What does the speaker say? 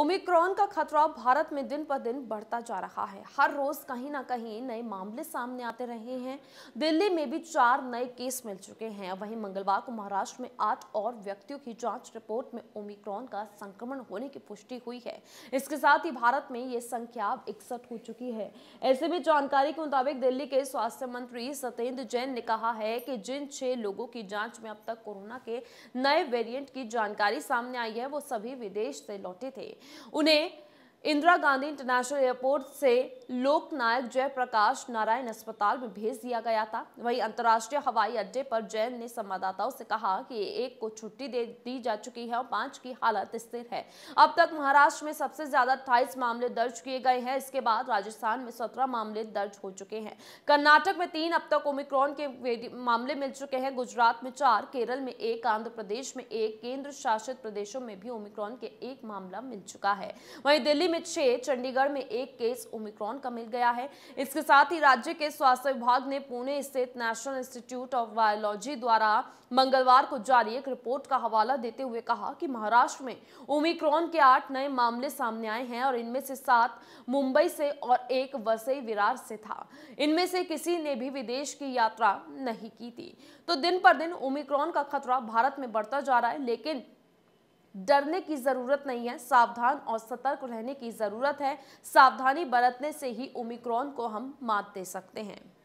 Omicron का खतरा भारत में दिन पर दिन बढ़ता जा रहा है हर रोज कहीं ना कहीं नए मामले सामने आते रहे हैं दिल्ली में भी चार नए केस मिल चुके हैं वहीं मंगलवार को महाराष्ट्र में आठ और व्यक्तियों की जांच रिपोर्ट में ओमिक्रॉन का संक्रमण होने की पुष्टि हुई है इसके साथ ही भारत में ये संख्या अब इकसठ हो चुकी है ऐसे में जानकारी के मुताबिक दिल्ली के स्वास्थ्य मंत्री सत्येंद्र जैन ने कहा है कि जिन छह लोगों की जाँच में अब तक कोरोना के नए वेरियंट की जानकारी सामने आई है वो सभी विदेश से लौटे थे उन्हें इंदिरा गांधी इंटरनेशनल एयरपोर्ट से लोकनायक जयप्रकाश नारायण अस्पताल में भेज दिया गया था वहीं अंतर्राष्ट्रीय हवाई अड्डे पर जैन ने संवाददाताओं से कहा कि एक को छुट्टी दे दी जा चुकी है और पांच की हालत स्थिर है अब तक महाराष्ट्र में सबसे ज्यादा अट्ठाईस मामले दर्ज किए गए हैं इसके बाद राजस्थान में सत्रह मामले दर्ज हो चुके हैं कर्नाटक में तीन अब तक ओमिक्रॉन के मामले मिल चुके हैं गुजरात में चार केरल में एक आंध्र प्रदेश में एक केंद्र शासित प्रदेशों में भी ओमिक्रॉन के एक मामला मिल चुका है वहीं दिल्ली में छह चंडीगढ़ में एक केस ओमिक्रॉन का मिल गया है इसके साथ ही राज्य के स्वास्थ्य विभाग ने पुणे स्थित नेशनल इंस्टीट्यूट ऑफ बायोलॉजी द्वारा मंगलवार को जारी एक रिपोर्ट का हवाला देते हुए कहा कि महाराष्ट्र में ओमिक्रॉन के आठ नए मामले सामने आए हैं और इनमें से सात मुंबई से और एक वसई विरार से था इनमें से किसी ने भी विदेश की यात्रा नहीं की थी तो दिन पर दिन ओमिक्रॉन का खतरा भारत में बढ़ता जा रहा है लेकिन डरने की ज़रूरत नहीं है सावधान और सतर्क रहने की ज़रूरत है सावधानी बरतने से ही ओमिक्रॉन को हम मात दे सकते हैं